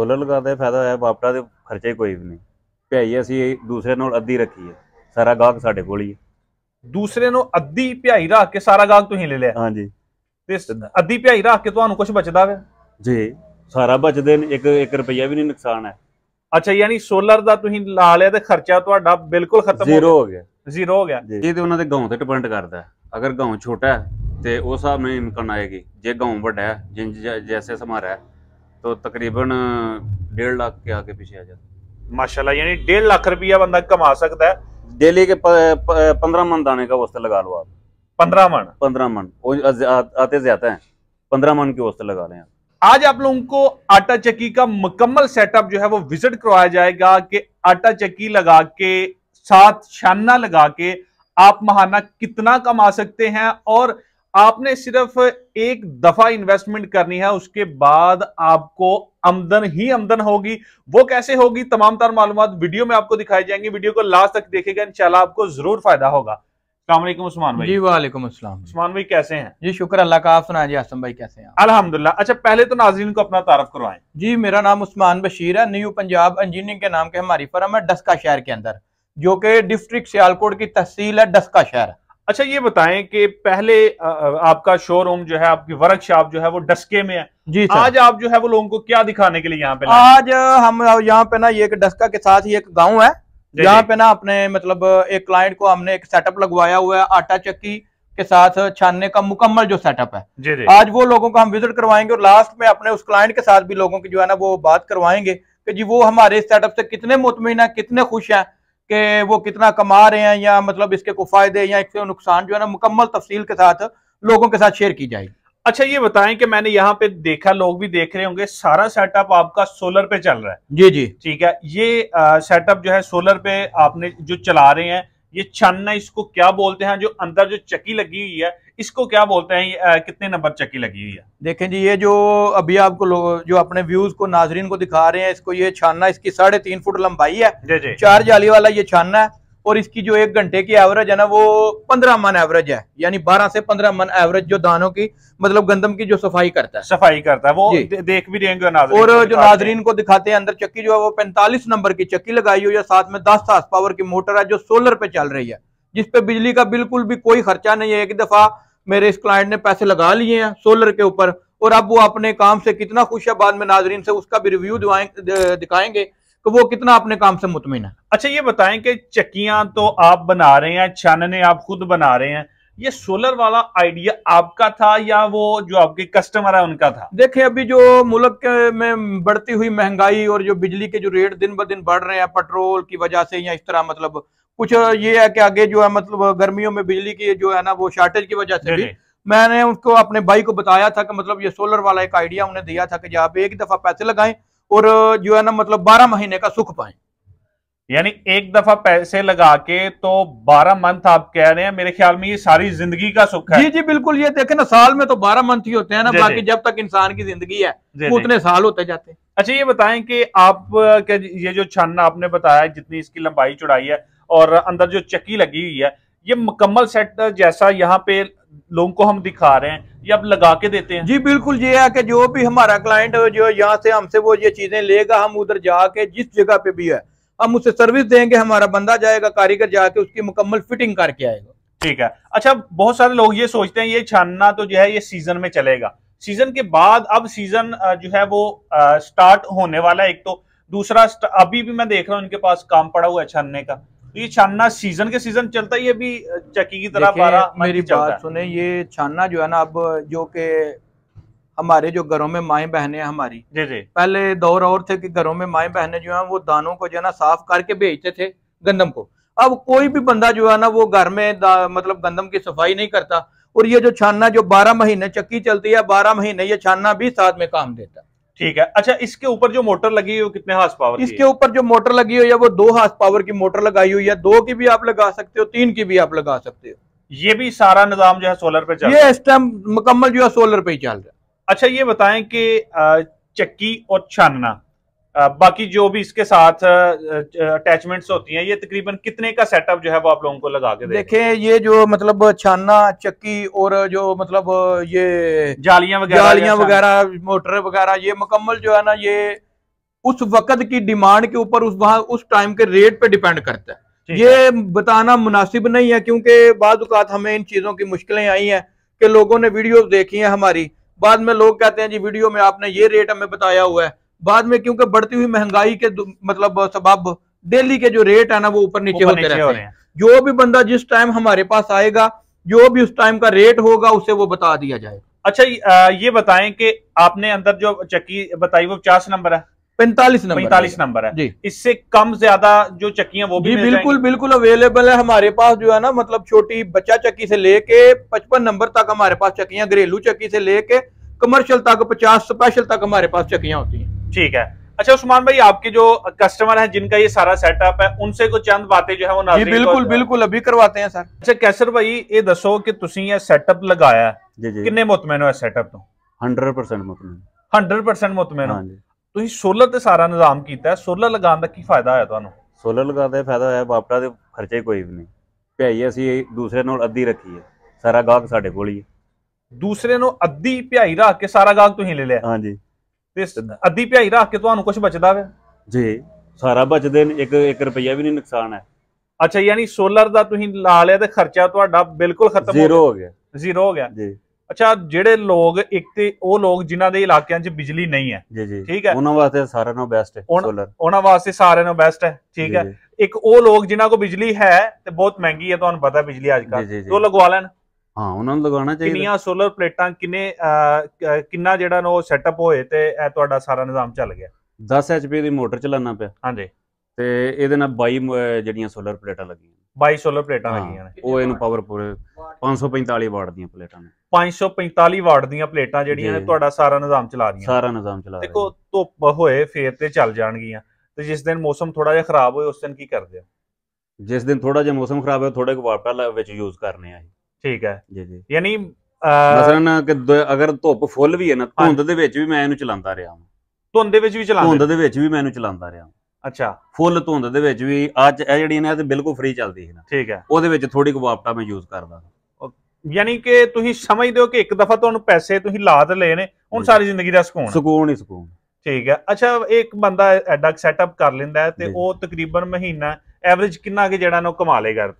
solar ਲਗਾਉਂਦੇ ਫਾਇਦਾ ਹੋਇਆ ਬਾਪਟਾ ਦੇ ਖਰਚੇ ਕੋਈ ਵੀ ਨਹੀਂ ਭਿਆਈ ਅਸੀਂ ਦੂਸਰੇ ਨਾਲ ਅੱਧੀ ਰੱਖੀ ਹੈ ਸਾਰਾ ਗਾਹਕ ਸਾਡੇ ਕੋਲ ਹੀ ਹੈ ਦੂਸਰੇ ਨੂੰ ਅੱਧੀ ਭਿਆਈ ਰੱਖ ਕੇ ਸਾਰਾ ਗਾਹਕ ਤੁਸੀਂ ਲੈ ਲਿਆ ਹਾਂਜੀ ਤੇ ਅੱਧੀ ਭਿਆਈ ਰੱਖ ਕੇ ਤੁਹਾਨੂੰ ਕੁਝ ਬਚਦਾ ਵੇ ਜੀ ਸਾਰਾ ਬਚਦੇ ਨੇ 1 1 ਰੁਪਈਆ ਵੀ ਨਹੀਂ ਨੁਕਸਾਨ ਹੈ ਅੱਛਾ ਯਾਨੀ ਸੋਲਰ ਦਾ ਤੁਸੀਂ ਲਾ ਲਿਆ ਤੇ ਖਰਚਾ ਤੁਹਾਡਾ ਬਿਲਕੁਲ ਖਤਮ ਹੋ ਗਿਆ ਜ਼ੀਰੋ ਹੋ ਗਿਆ ਜ਼ੀਰੋ ਹੋ ਗਿਆ ਇਹ ਤੇ ਉਹਨਾਂ ਦੇ ਗਾਉਂ ਤੇ ਡਿਪੈਂਡ ਕਰਦਾ ਅਗਰ ਗਾਉਂ ਛੋਟਾ ਹੈ ਤੇ ਉਸ ਹਿਸਾਬ ਨਾਲ ਇਨਕਮ ਆਏਗੀ ਜੇ ਗਾਉਂ ਵੱਡਾ ਹੈ ਜਿੰਜ ਜੈਸੇ ਸਮਾਰਾ ਹੈ तो तकरीबन डेढ़ लाख के आगे पीछे आ जाते माशाल्लाह यानी डेढ़ लाख रुपया बंदा कमा सकता है डेली के पंद्रह मन दाने का वस्त्र लगा लो आप पंद्रह मन पंद्रह मन आते ज्यादा है पंद्रह मन के वस्ते लगा लें आज आप लोगों को आटा चक्की का मुकम्मल सेटअप जो है वो विजिट करवाया जाएगा कि आटा चक्की लगा के साथ शाना लगा के आप महाना कितना कमा सकते हैं और आपने सिर्फ एक दफा इन्वेस्टमेंट करनी है उसके बाद आपको आमदन ही आमदन होगी वो कैसे होगी तमाम तार मालूम वीडियो में आपको दिखाई जाएंगे वीडियो को लास्ट तक देखेगा इंशाल्लाह आपको जरूर फायदा होगा जी भाई कैसे आप सुना जी आसम भाई कैसे अच्छा पहले तो को अपना तारफ जी मेरा नाम उस्मान बशीर है न्यू पंजाब इंजीनियरिंग के नाम के हमारी है डस्का शहर के अंदर जो कि डिस्ट्रिक्ट सियालकोट की तहसील है डस्का शहर अच्छा ये बताएं कि पहले आपका शोरूम जो है आपकी वर्कशॉप जो है वो डस्के में है जी आज आप जो है वो लोगों को क्या दिखाने के लिए यहाँ पे आज हम यहाँ पे ना ये एक डस्का के साथ ही एक गाँव है यहाँ पे ना अपने मतलब एक क्लाइंट को हमने एक सेटअप लगवाया हुआ है आटा चक्की के साथ छानने का मुकम्मल जो सेटअप है जी आज वो लोगों को हम विजिट करवाएंगे और लास्ट में अपने उस क्लाइंट के साथ भी लोगों की जो है ना वो बात करवाएंगे कि जी वो हमारे सेटअप से कितने मुतमिन है कितने खुश हैं कि वो कितना कमा रहे हैं या मतलब इसके को फायदे या इसके नुकसान जो है ना मुकम्मल तफसील के साथ लोगों के साथ शेयर की जाएगी अच्छा ये बताएं कि मैंने यहाँ पे देखा लोग भी देख रहे होंगे सारा सेटअप आपका सोलर पे चल रहा है जी जी ठीक है ये सेटअप जो है सोलर पे आपने जो चला रहे हैं ये छन इसको क्या बोलते हैं जो अंदर जो चक्की लगी हुई है इसको क्या बोलते हैं आ, कितने नंबर चक्की लगी हुई है देखें जी ये जो अभी आपको जो अपने व्यूज को नाजरीन को दिखा रहे हैं इसको ये छानना इसकी साढ़े तीन फुट लंबाई है चार जाली वाला ये छानना है और इसकी जो एक घंटे की एवरेज है ना वो पंद्रह मन एवरेज है यानी बारह से पंद्रह मन एवरेज जो दानों की मतलब गंदम की जो सफाई करता है सफाई करता है वो देख भी देंगे और जो नाजरीन को दिखाते हैं अंदर चक्की जो है वो पैंतालीस नंबर की चक्की लगाई हुई है साथ में दस हाथ पावर की मोटर है जो सोलर पे चल रही है जिसपे बिजली का बिल्कुल भी कोई खर्चा नहीं है एक दफा मेरे इस क्लाइंट ने पैसे लगा लिए हैं सोलर के ऊपर और अब वो अपने काम से कितना खुश है बाद में नाजरीन से उसका भी रिव्यू दिखाएंगे कि वो कितना अपने काम से मुतमिन है अच्छा ये बताएं कि चक्कियां तो आप बना रहे हैं छानने आप खुद बना रहे हैं ये सोलर वाला आइडिया आपका था या वो जो आपके कस्टमर है उनका था देखें अभी जो मुल्क में बढ़ती हुई महंगाई और जो बिजली के जो रेट दिन ब दिन बढ़ रहे हैं पेट्रोल की वजह से या इस तरह मतलब कुछ ये है कि आगे जो है मतलब गर्मियों में बिजली की जो है ना वो शॉर्टेज की वजह से भी मैंने उसको अपने भाई को बताया था कि मतलब ये सोलर वाला एक आइडिया उन्हें दिया था कि आप एक दफा पैसे लगाएं और जो है ना मतलब बारह महीने का सुख पाए यानी एक दफा पैसे लगा के तो 12 मंथ आप कह रहे हैं मेरे ख्याल में ये सारी जिंदगी का सुख है जी जी बिल्कुल ये देखे ना साल में तो 12 मंथ ही होते हैं ना बाकी जब तक इंसान की जिंदगी है वो उतने साल होते जाते हैं अच्छा ये बताएं कि आप के ये जो छन आपने बताया जितनी इसकी लंबाई चौड़ाई है और अंदर जो चक्की लगी हुई है ये मुकम्मल सेट जैसा यहाँ पे लोगों को हम दिखा रहे हैं ये अब लगा के देते हैं जी बिल्कुल ये है कि जो भी हमारा क्लाइंट जो यहाँ से हमसे वो ये चीजें लेगा हम उधर जाके जिस जगह पे भी है हम उसे सर्विस देंगे हमारा बंदा जाएगा कारीगर जाके उसकी मुकम्मल फिटिंग करके आएगा ठीक है अच्छा बहुत सारे लोग ये सोचते हैं ये छानना तो जो है ये सीजन में चलेगा सीजन के बाद अब सीजन जो है वो स्टार्ट होने वाला है एक तो दूसरा अभी भी मैं देख रहा हूँ इनके पास काम पड़ा हुआ है छानने का ये छानना सीजन के सीजन चलता है ये भी चक्की की तरह बारह मेरी बात सुने ये छानना जो है ना अब जो के हमारे जो घरों में माए बहने हमारी जी जी पहले दौर और थे कि घरों में माए बहने जो है वो दानों को जो है ना साफ करके भेजते थे गंदम को अब कोई भी बंदा जो है ना वो घर में मतलब गंदम की सफाई नहीं करता और ये जो छानना जो बारह महीने चक्की चलती है बारह महीने ये छानना भी साथ में काम देता ठीक है अच्छा इसके ऊपर जो मोटर लगी हुई कितने हाथ पावर इसके ऊपर जो मोटर लगी हुई है वो दो हाथ पावर की मोटर लगाई हुई है दो की भी आप लगा सकते हो तीन की भी आप लगा सकते हो ये भी सारा निजाम जो है सोलर पे चल ये इस टाइम मुकम्मल जो है सोलर पे ही चल रहा है अच्छा ये बताएं कि चक्की और छानना बाकी जो भी इसके साथ अटैचमेंट्स होती हैं ये तकरीबन कितने का सेटअप जो है वो आप लोगों को लगा के देखें ये जो मतलब छाना चक्की और जो मतलब ये जालियां वगैरह जालियां वगैरह मोटर वगैरह ये मुकम्मल जो है ना ये उस वक्त की डिमांड के ऊपर उस वहां उस टाइम के रेट पे डिपेंड करता है ये बताना मुनासिब नहीं है क्योंकि बाद हमें इन चीजों की मुश्किलें आई है कि लोगों ने वीडियो देखी है हमारी बाद में लोग कहते हैं जी वीडियो में आपने ये रेट हमें बताया हुआ है बाद में क्योंकि बढ़ती हुई महंगाई के मतलब सबब डेली के जो रेट है ना वो ऊपर नीचे होते रहते हैं जो भी बंदा जिस टाइम हमारे पास आएगा जो भी उस टाइम का रेट होगा उसे वो बता दिया जाएगा अच्छा ये बताएं कि आपने अंदर जो चक्की बताई वो पचास नंबर है पैंतालीस नंबर पैंतालीस नंबर है जी इससे कम ज्यादा जो चक्कियां वो भी बिल्कुल बिल्कुल अवेलेबल है हमारे पास जो है ना मतलब छोटी बच्चा चक्की से लेके पचपन नंबर तक हमारे पास चक्कियां घरेलू चक्की से लेके कमर्शियल तक पचास स्पेशल तक हमारे पास चक्कियां होती हैं ठीक है अच्छा उस्मान भाई आपके जो कस्टमर हैं जिनका ये सारा सेटअप है उनसे कुछ चंद बातें जो है वो जी बिल्कुल बिल्कुल अभी करवाते हैं सर अच्छा कैसर भाई ये दसो कि तुसी ये सेटअप लगाया जी जी किन्ने मुतमैन हो सेटअप तो 100% ਮੁਤਮਨ 100% ਮੁਤਮਨ ਹੋ ਹਾਂਜੀ ਤੁਸੀਂ ਸੋਲਰ ਤੇ ਸਾਰਾ ਨਿਜ਼ਾਮ ਕੀਤਾ ਸੋਲਰ ਲਗਾਉਣ ਦਾ ਕੀ ਫਾਇਦਾ ਹੋਇਆ ਤੁਹਾਨੂੰ ਸੋਲਰ ਲਗਾਉਣ ਦਾ ਫਾਇਦਾ ਹੋਇਆ ਬਾਪੜਾ ਦੇ ਖਰਚੇ ਕੋਈ ਵੀ ਨਹੀਂ ਭਿਆਈ ਅਸੀਂ ਦੂਸਰੇ ਨਾਲ ਅੱਧੀ ਰੱਖੀ ਹੈ ਸਾਰਾ ਗਾਹਕ ਸਾਡੇ ਕੋਲ ਹੀ ਹੈ ਦੂਸਰੇ ਨੂੰ ਅੱਧੀ ਭਿਆਈ ਰੱਖ ਕੇ ਸਾਰਾ ਗਾਹਕ ਤੁਸੀਂ ਲੈ ਲਿਆ ਹਾਂਜੀ ਤੇ ਅੱਧੀ ਭਾਈ ਰੱਖ ਕੇ ਤੁਹਾਨੂੰ ਕੁਝ ਬਚਦਾ ਵੇ ਜੀ ਸਾਰਾ ਬਚਦੇ ਨੇ ਇੱਕ ਇੱਕ ਰੁਪਈਆ ਵੀ ਨਹੀਂ ਨੁਕਸਾਨ ਹੈ ਅੱਛਾ ਯਾਨੀ ਸੋਲਰ ਦਾ ਤੁਸੀਂ ਲਾ ਲਿਆ ਤੇ ਖਰਚਾ ਤੁਹਾਡਾ ਬਿਲਕੁਲ ਖਤਮ ਹੋ ਗਿਆ ਜ਼ੀਰੋ ਹੋ ਗਿਆ ਜ਼ੀਰੋ ਹੋ ਗਿਆ ਜੀ ਅੱਛਾ ਜਿਹੜੇ ਲੋਕ ਇੱਕ ਤੇ ਉਹ ਲੋਕ ਜਿਨ੍ਹਾਂ ਦੇ ਇਲਾਕਿਆਂ 'ਚ ਬਿਜਲੀ ਨਹੀਂ ਹੈ ਜੀ ਜੀ ਠੀਕ ਹੈ ਉਹਨਾਂ ਵਾਸਤੇ ਸਾਰਿਆਂ ਨਾਲੋਂ ਬੈਸਟ ਹੈ ਸੋਲਰ ਉਹਨਾਂ ਵਾਸਤੇ ਸਾਰਿਆਂ ਨਾਲੋਂ ਬੈਸਟ ਹੈ ਠੀਕ ਹੈ ਇੱਕ ਉਹ ਲੋਕ ਜਿਨ੍ਹਾਂ ਕੋਲ ਬਿਜਲੀ ਹੈ ਤੇ ਬਹੁਤ ਮਹਿੰਗੀ ਹੈ ਤੁਹਾਨੂੰ ਪਤਾ ਬਿਜਲੀ ਅੱਜ ਕੱਲ੍ਹ ਉਹ ਲਗਵਾ ਲੈਣ ਹਾਂ ਉਹਨਾਂ ਨੂੰ ਲਗਾਉਣਾ ਚਾਹੀਦਾ ਕਿੰਨੀਆਂ ਸੋਲਰ ਪਲੇਟਾਂ ਕਿੰਨੇ ਕਿੰਨਾ ਜਿਹੜਾ ਉਹ ਸੈਟਅਪ ਹੋਏ ਤੇ ਇਹ ਤੁਹਾਡਾ ਸਾਰਾ ਨਿਜ਼ਾਮ ਚੱਲ ਗਿਆ 10 ਐਚਪੀ ਦੀ ਮੋਟਰ ਚਲਾਉਣਾ ਪਿਆ ਹਾਂਜੀ ਤੇ ਇਹਦੇ ਨਾਲ 22 ਜਿਹੜੀਆਂ ਸੋਲਰ ਪਲੇਟਾਂ ਲੱਗੀਆਂ 22 ਸੋਲਰ ਪਲੇਟਾਂ ਲੱਗੀਆਂ ਨੇ ਉਹ ਇਹਨੂੰ ਪਾਵਰ ਪੂਰੇ 545 ਵਾਟ ਦੀਆਂ ਪਲੇਟਾਂ ਨੇ 545 ਵਾਟ ਦੀਆਂ ਪਲੇਟਾਂ ਜਿਹੜੀਆਂ ਨੇ ਤੁਹਾਡਾ ਸਾਰਾ ਨਿਜ਼ਾਮ ਚਲਾ ਰਹੀਆਂ ਸਾਰਾ ਨਿਜ਼ਾਮ ਚਲਾ ਰਹੀਆਂ ਦੇਖੋ ਧੁੱਪ ਹੋਏ ਫੇਰ ਤੇ ਚੱਲ ਜਾਣਗੀਆਂ ਤੇ ਜਿਸ ਦਿਨ ਮੌਸਮ ਥੋੜਾ ਜਿਹਾ ਖਰਾਬ ਹੋਏ ਉਸ ਦਿਨ ਕੀ ਕਰਦੇ ਹੋ ਜਿਸ ਦਿਨ ਥੋੜਾ ਜਿਹਾ ਮੌਸਮ ਖਰਾਬ ਹੋਏ ਥੋੜੇ ਕੁ ਵਾਟ ਪਹਿਲਾਂ ਵਿੱਚ ਯੂਜ਼ ਕਰਨੇ ਆ ਠੀਕ ਹੈ ਜੀ ਜੀ ਯਾਨੀ ਮਸਲਨ ਕਿ ਅਗਰ ਧੁੱਪ ਫੁੱਲ ਵੀ ਹੈ ਨਾ ਧੁੰਦ ਦੇ ਵਿੱਚ ਵੀ ਮੈਂ ਇਹਨੂੰ ਚਲਾਉਂਦਾ ਰਿਹਾ ਹਾਂ ਧੁੰਦ ਦੇ ਵਿੱਚ ਵੀ ਚਲਾਉਂਦਾ ਧੁੰਦ ਦੇ ਵਿੱਚ ਵੀ ਮੈਂ ਇਹਨੂੰ ਚਲਾਉਂਦਾ ਰਿਹਾ ਅੱਛਾ ਫੁੱਲ ਧੁੰਦ ਦੇ ਵਿੱਚ ਵੀ ਅੱਜ ਇਹ ਜਿਹੜੀ ਨਾ ਤੇ ਬਿਲਕੁਲ ਫ੍ਰੀ ਚੱਲਦੀ ਹੈ ਨਾ ਠੀਕ ਹੈ ਉਹਦੇ ਵਿੱਚ ਥੋੜੀ ਕੁ ਵਾਪਟਾ ਮੈਂ ਯੂਜ਼ ਕਰਦਾ ਯਾਨੀ ਕਿ ਤੁਸੀਂ ਸਮਝਦੇ ਹੋ ਕਿ ਇੱਕ ਦਫਾ ਤੁਹਾਨੂੰ ਪੈਸੇ ਤੁਸੀਂ ਲਾਦ ਲਏ ਨੇ ਹੁਣ ਸਾਰੀ ਜ਼ਿੰਦਗੀ ਦਾ ਸਕੂਨ ਸਕੂਨ ਹੀ ਸਕੂਨ ਠੀਕ ਹੈ ਅੱਛਾ ਇੱਕ ਬੰਦਾ ਐਡਾ ਸੈਟਅਪ ਕਰ ਲੈਂਦਾ ਹੈ ਤੇ ਉਹ ਤਕਰੀਬਨ ਮਹੀਨਾ ਐਵਰੇਜ ਕਿੰਨਾ ਕਿ ਜਿਹੜਾ ਨਾ ਉਹ ਕਮਾ ਲੇਗਾ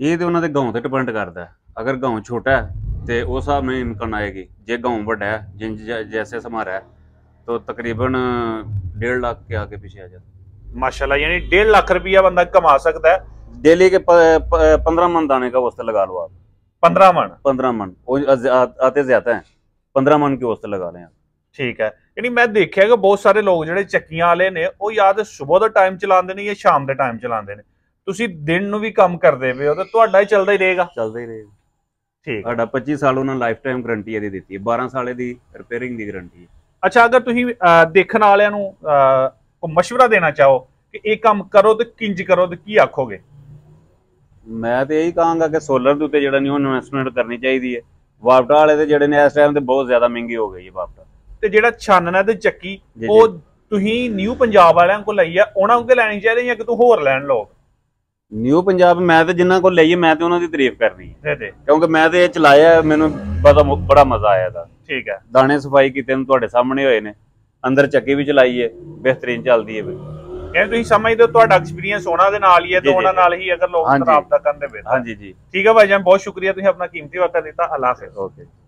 ਇਹ ਤੇ ਉਹਨਾਂ ਦੇ ਗਾਉਂ ਤੇ ਡਿਪੈਂਡ ਕਰਦਾ अगर गांव छोटा है तो उस हिसाब में इनकम आएगी जे गांव बड़ा है जिन जैसे हमारा है तो तकरीबन डेढ़ लाख के आगे पीछे आ जाता माशाल्लाह यानी डेढ़ लाख रुपया बंदा कमा सकता है डेली के पंद्रह मन दाने का वस्त्र लगा लो आप पंद्रह मन पंद्रह मन आते ज्यादा है पंद्रह मन के वस्त्र लगा लें आप ਠੀਕ ਹੈ ਯਾਨੀ ਮੈਂ ਦੇਖਿਆ ਕਿ ਬਹੁਤ ਸਾਰੇ ਲੋਕ ਜਿਹੜੇ ਚੱਕੀਆਂ ਵਾਲੇ ਨੇ ਉਹ ਯਾਦ ਸਵੇਰ ਦਾ ਟਾਈਮ ਚਲਾਉਂਦੇ ਨੇ ਜਾਂ ਸ਼ਾਮ ਦਾ ਟਾਈਮ ਚਲਾਉਂਦੇ ਨੇ ਤੁਸੀਂ ਦਿਨ ਨੂੰ ਵੀ ਕੰਮ ਕਰਦੇ ਪਏ ਹੋ ਤੇ ਸਾਡਾ 25 ਸਾਲ ਉਹਨਾਂ ਲਾਈਫ ਟਾਈਮ ਗਾਰੰਟੀ ਇਹਦੀ ਦਿੱਤੀ ਹੈ 12 ਸਾਲੇ ਦੀ ਰਿਪੇਅਰਿੰਗ ਦੀ ਗਾਰੰਟੀ ਹੈ ਅੱਛਾ ਅਗਰ ਤੁਸੀਂ ਦੇਖਣ ਵਾਲਿਆਂ ਨੂੰ ਕੋ ਮਸ਼ਵਰਾ ਦੇਣਾ ਚਾਹੋ ਕਿ ਇਹ ਕੰਮ ਕਰੋ ਤੇ ਕਿੰਜ ਕਰੋ ਤੇ ਕੀ ਆਖੋਗੇ ਮੈਂ ਤੇ ਇਹੀ ਕਹਾਂਗਾ ਕਿ ਸੋਲਰ ਦੇ ਉੱਤੇ ਜਿਹੜਾ ਨਹੀਂ ਇਨਵੈਸਟਮੈਂਟ ਕਰਨੀ ਚਾਹੀਦੀ ਹੈ ਵਾਪਟਾ ਵਾਲੇ ਤੇ ਜਿਹੜੇ ਨੇ ਇਸ ਟਾਈਮ ਤੇ ਬਹੁਤ ਜ਼ਿਆਦਾ ਮਹਿੰਗੀ ਹੋ ਗਈ ਹੈ ਵਾਪਟਾ ਤੇ ਜਿਹੜਾ ਛਾਨਣਾ ਤੇ ਚੱਕੀ ਉਹ ਤੁਸੀਂ ਨਿਊ ਪੰਜਾਬ ਵਾਲਿਆਂ ਕੋਲ ਲਈ ਆ ਉਹਨਾਂ ਕੋਲ ਲੈਣੀ ਚਾਹੀਦੀ ਜਾਂ ਤੂੰ ਹੋਰ ਲੈਣ ਲੋਕ ਨਿਊ ਪੰਜਾਬ ਮੈਂ ਤੇ ਜਿੰਨਾਂ ਕੋਲ ਲਈਏ ਮੈਂ ਤੇ ਉਹਨਾਂ ਦੀ ਤਾਰੀਫ ਕਰਨੀ ਹੈ ਕਿਉਂਕਿ ਮੈਂ ਤੇ ਇਹ ਚਲਾਇਆ ਮੈਨੂੰ ਬੜਾ ਬੜਾ ਮਜ਼ਾ ਆਇਆ ਦਾ ਠੀਕ ਹੈ ਦਾਣੇ ਸਫਾਈ ਕੀਤੇ ਨੂੰ ਤੁਹਾਡੇ ਸਾਹਮਣੇ ਹੋਏ ਨੇ ਅੰਦਰ ਚੱਕੀ ਵੀ ਚਲਾਈ ਹੈ ਬਿਹਤਰੀਨ ਚੱਲਦੀ ਹੈ ਬਈ ਇਹ ਤੁਸੀਂ ਸਮਝਦੇ ਹੋ ਤੁਹਾਡਾ ਐਕਸਪੀਰੀਅੰਸ ਉਹਨਾਂ ਦੇ ਨਾਲ ਹੀ ਹੈ ਤੇ ਉਹਨਾਂ ਨਾਲ ਹੀ ਅਗਰ ਲੋਕ ਤਾਂ ਕਰਨ ਦੇ ਵਿੱਚ ਹਾਂਜੀ ਜੀ ਠੀਕ ਹੈ ਭਾਈ ਜੀ ਬਹੁਤ ਸ਼ੁਕਰੀਆ ਤੁਸੀਂ ਆਪਣਾ ਕੀਮਤੀ ਵਕਤ ਦਿੱਤਾ ਅੱਲਾਹ ਓਕੇ